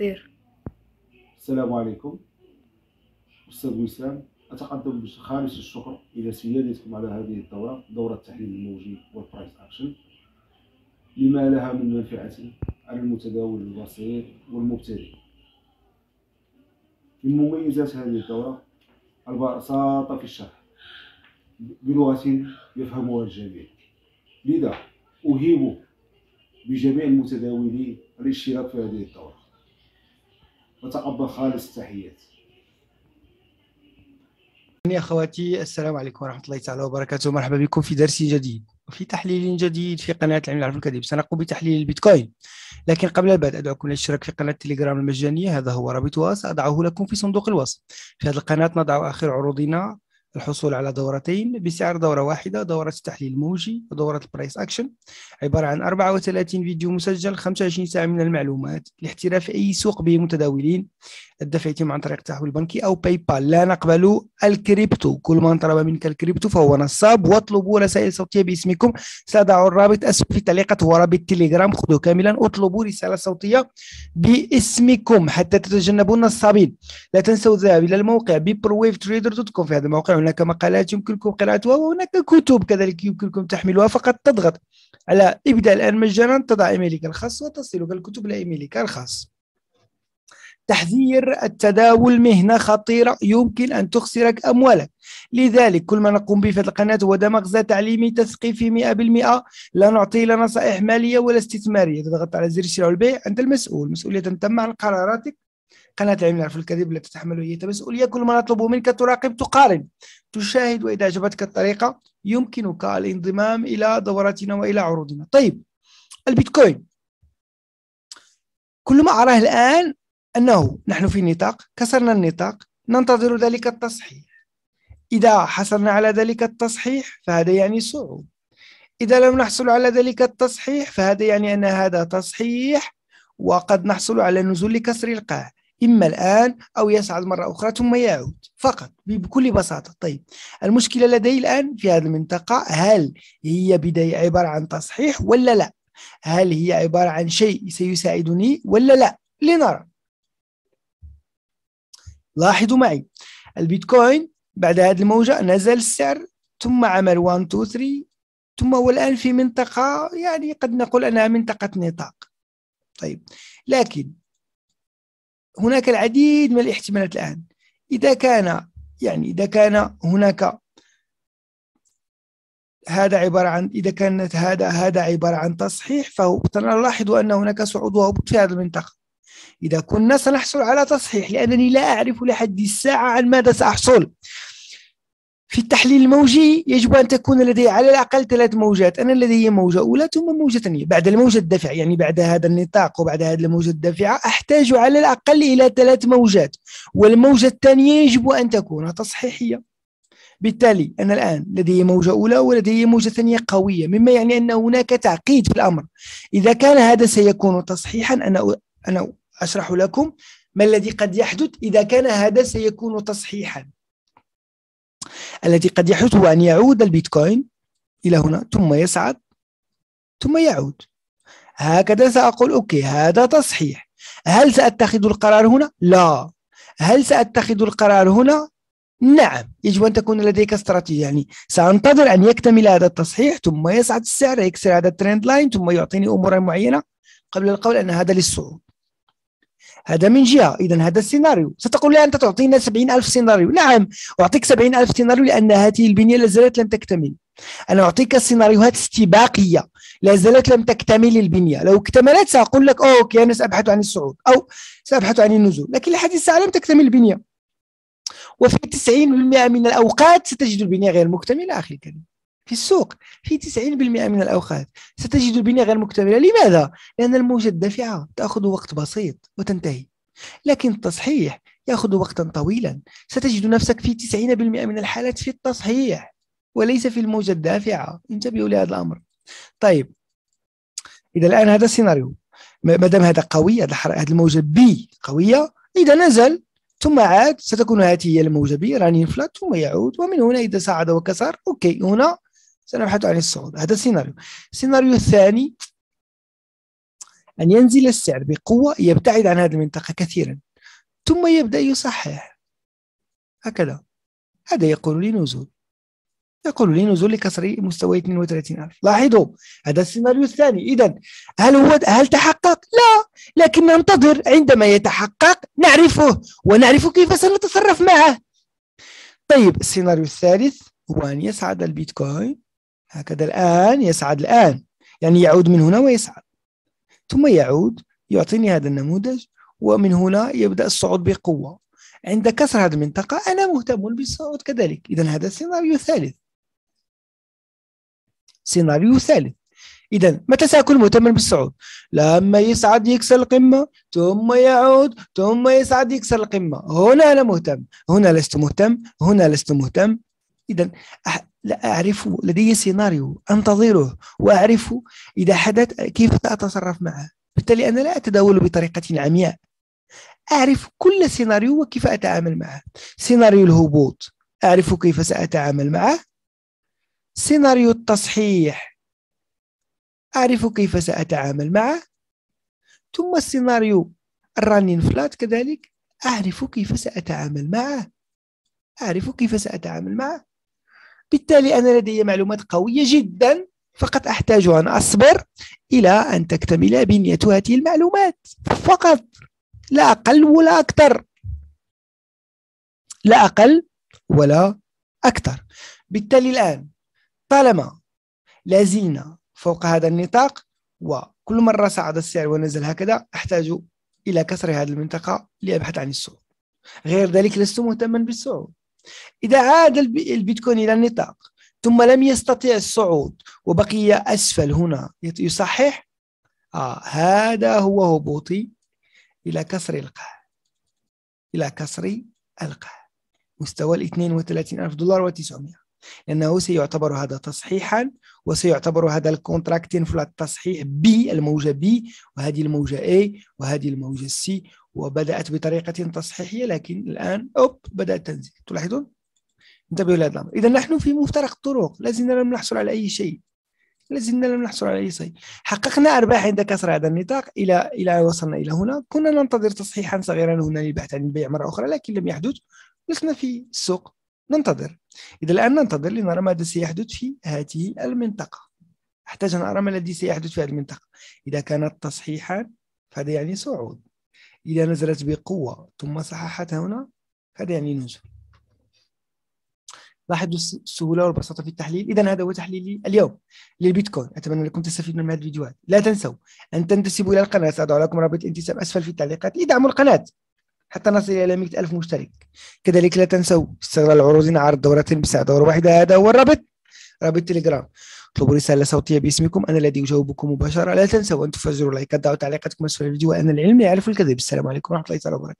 خير السلام عليكم أستاذ وسام أتقدم بخالص الشكر إلى سيادتكم على هذه الدورة دورة تحليل الموجي والبرايس أكشن لما لها من منفعة على المتداول البسيط والمبتدئ من مميزات هذه الدورة البساطة في الشرح بلغة يفهمها الجميع لذا أهيب بجميع المتداولين الاشتراك في هذه الدورة وتقبل خالص التحيات يا اخواتي السلام عليكم ورحمه الله تعالى وبركاته مرحبا بكم في درس جديد وفي تحليل جديد في قناه العلم العرف الكذب سنقوم بتحليل البيتكوين لكن قبل البدء ادعوكم للاشتراك في قناه تليجرام المجانيه هذا هو رابطها ساضعه لكم في صندوق الوصف في هذه القناه نضع اخر عروضنا الحصول على دورتين بسعر دورة واحدة دورة تحليل موجي ودورة البرايس أكشن عبارة عن 34 فيديو مسجل 25 ساعة من المعلومات لاحتراف أي سوق به متداولين الدفع يتم عن طريق التحويل البنكي أو باي بال لا نقبل الكريبتو كل من طلب منك الكريبتو فهو نصاب واطلبوا رسائل صوتية باسمكم سأضع الرابط أسفل في تعليقة ورابط تليجرام خذوه كاملا اطلبوا رسالة صوتية باسمكم حتى تتجنبوا النصابين لا تنسوا الذهاب إلى الموقع بيبرويف تريدر دوت كوم في هذا الموقع هناك مقالات يمكنكم قراءتها وهناك كتب كذلك يمكنكم تحملها فقط تضغط على ابدأ الآن مجانا تضع إيميلك الخاص وتصلك الكتب لايميلك الخاص تحذير التداول مهنة خطيرة يمكن أن تخسرك أموالك لذلك كل ما نقوم به في القناة هو ده مغزى تعليمي تثقيفي 100% لا نعطي لا نصائح مالية ولا استثمارية تضغط على زر شراء والبيع أنت المسؤول مسؤولية تم عن قراراتك قناة العلم نعرف الكذب لا تتحمل هي مسؤولية كل ما نطلبه منك تراقب تقارن تشاهد وإذا أعجبتك الطريقة يمكنك الانضمام إلى دوراتنا وإلى عروضنا طيب البيتكوين كل ما أراه الآن أنه نحن في نطاق كسرنا النطاق ننتظر ذلك التصحيح إذا حصلنا على ذلك التصحيح فهذا يعني صعود إذا لم نحصل على ذلك التصحيح فهذا يعني أن هذا تصحيح وقد نحصل على نزول كسر القاع إما الآن أو يصعد مرة أخرى ثم يعود فقط بكل بساطة طيب المشكلة لدي الآن في هذه المنطقة هل هي بداية عبارة عن تصحيح ولا لا هل هي عبارة عن شيء سيساعدني ولا لا لنرى لاحظوا معي البيتكوين بعد هذه الموجة نزل السعر ثم عمل 1 2 3 ثم هو الآن في منطقة يعني قد نقول أنها منطقة نطاق طيب لكن هناك العديد من الاحتمالات الآن إذا كان يعني إذا كان هناك هذا عبارة عن إذا كانت هذا هذا عبارة عن تصحيح فنلاحظ أن هناك صعود وهبوط في هذه المنطقة إذا كنا سنحصل على تصحيح لأنني لا أعرف لحد الساعة عن ماذا سأحصل في التحليل الموجي يجب أن تكون لدي على الأقل ثلاث موجات أنا لدي موجة أولى ثم موجة ثانية بعد الموجة الدافعة يعني بعد هذا النطاق وبعد هذه الموجة الدافعة أحتاج على الأقل إلى ثلاث موجات والموجة الثانية يجب أن تكون تصحيحية بالتالي أنا الآن لدي موجة أولى ولدي موجة ثانية قوية مما يعني أن هناك تعقيد في الأمر إذا كان هذا سيكون تصحيحا أنا أنا أشرح لكم ما الذي قد يحدث إذا كان هذا سيكون تصحيحا التي قد يحدث هو أن يعود البيتكوين إلى هنا ثم يصعد ثم يعود هكذا سأقول أوكي هذا تصحيح هل سأتخذ القرار هنا؟ لا هل سأتخذ القرار هنا؟ نعم يجب أن تكون لديك استراتيجية يعني سأنتظر أن يكتمل هذا التصحيح ثم يصعد السعر يكسر هذا الترند لاين ثم يعطيني أمورا معينة قبل القول أن هذا للصعود هذا من جهه اذا هذا السيناريو ستقول لي انت تعطينا 70000 سيناريو نعم اعطيك 70000 سيناريو لان هذه البنيه لا زالت لم تكتمل انا اعطيك سيناريوهات استباقيه لا زالت لم تكتمل البنيه لو اكتملت ساقول لك اوكي انا سابحث عن الصعود او سابحث عن النزول لكن لحد الساعه لم تكتمل البنيه وفي 90% من الاوقات ستجد البنيه غير مكتمله اخي الكريم في السوق في 90% من الأوقات ستجد البنية غير مكتملة لماذا؟ لأن الموجة الدافعة تأخذ وقت بسيط وتنتهي لكن التصحيح يأخذ وقتا طويلا ستجد نفسك في 90% من الحالات في التصحيح وليس في الموجة الدافعة انتبهوا لهذا الأمر طيب إذا الآن هذا السيناريو ما دام هذا قوي هذا الموجة بي قوية إذا نزل ثم عاد ستكون هذه هي الموجة بي راني فلات ثم يعود ومن هنا إذا صعد وكسر أوكي هنا سنبحث عن الصعود هذا سيناريو السيناريو الثاني أن ينزل السعر بقوة يبتعد عن هذه المنطقة كثيرا ثم يبدأ يصحح هكذا هذا يقول لي نزول يقول لي نزول لكسر مستوى 32000 لاحظوا هذا السيناريو الثاني إذا هل هو هل تحقق؟ لا لكن ننتظر عندما يتحقق نعرفه ونعرف كيف سنتصرف معه طيب السيناريو الثالث هو أن يصعد البيتكوين هكذا الآن يسعد الآن يعني يعود من هنا ويسعد ثم يعود يعطيني هذا النموذج ومن هنا يبدأ الصعود بقوة عند كسر هذه المنطقة أنا مهتم بالصعود كذلك إذا هذا سيناريو ثالث سيناريو ثالث إذا متى سأكون مهتما بالصعود؟ لما يصعد يكسر القمة ثم يعود ثم يصعد يكسر القمة هنا أنا مهتم هنا لست مهتم هنا لست مهتم إذا لا أعرف لدي سيناريو أنتظره وأعرف إذا حدث كيف سأتصرف معه بالتالي أنا لا أتداول بطريقة عمياء أعرف كل سيناريو وكيف أتعامل معه سيناريو الهبوط أعرف كيف سأتعامل معه سيناريو التصحيح أعرف كيف سأتعامل معه ثم السيناريو الرانين فلات كذلك أعرف كيف سأتعامل معه أعرف كيف سأتعامل معه بالتالي أنا لدي معلومات قوية جدا فقط أحتاج أن أصبر إلى أن تكتمل بنية هذه المعلومات فقط لا أقل ولا أكثر لا أقل ولا أكثر بالتالي الآن طالما لازلنا فوق هذا النطاق وكل مرة صعد السعر ونزل هكذا أحتاج إلى كسر هذه المنطقة لأبحث عن السوق غير ذلك لست مهتما بالسوق إذا عاد البيتكوين إلى النطاق ثم لم يستطع الصعود وبقي أسفل هنا يصحح آه هذا هو هبوطي إلى كسر القاع إلى كسر القاع مستوى الـ 32 ألف دولار و900 لأنه سيعتبر هذا تصحيحا وسيعتبر هذا الكونتراكت في التصحيح بي الموجة بي وهذه الموجة A وهذه الموجة C وبدأت بطريقة تصحيحية لكن الآن أوب بدأت تنزل تلاحظون؟ انتبهوا لهذا الأمر إذا نحن في مفترق الطرق لازلنا لم نحصل على أي شيء لازلنا لم نحصل على أي شيء حققنا أرباح عند كسر هذا النطاق إلى إلى وصلنا إلى هنا كنا ننتظر تصحيحا صغيرا هنا للبحث عن البيع مرة أخرى لكن لم يحدث لسنا في السوق ننتظر إذا الآن ننتظر لنرى ماذا سيحدث في هذه المنطقة أحتاج أن أرى ما الذي سيحدث في هذه المنطقة إذا كانت تصحيحا فهذا يعني صعود إذا نزلت بقوة ثم صححت هنا هذا يعني نزول لاحظوا السهولة والبساطة في التحليل إذا هذا هو تحليلي اليوم للبيتكوين أتمنى لكم تستفيدوا من هذه الفيديوهات لا تنسوا أن تنتسبوا إلى القناة سأضع لكم رابط الانتساب أسفل في التعليقات ادعموا القناة حتى نصل إلى الف مشترك كذلك لا تنسوا استغلال عروضنا عرض دورتين بساعة دورة واحدة هذا هو الرابط رابط تليجرام اطلبوا رسالة صوتية باسمكم أنا الذي أجاوبكم مباشرة لا تنسوا أن تفجروا لايكات دعوا تعليقاتكم أسفل الفيديو وأن العلم يعرف الكذب السلام عليكم ورحمة الله وبركاته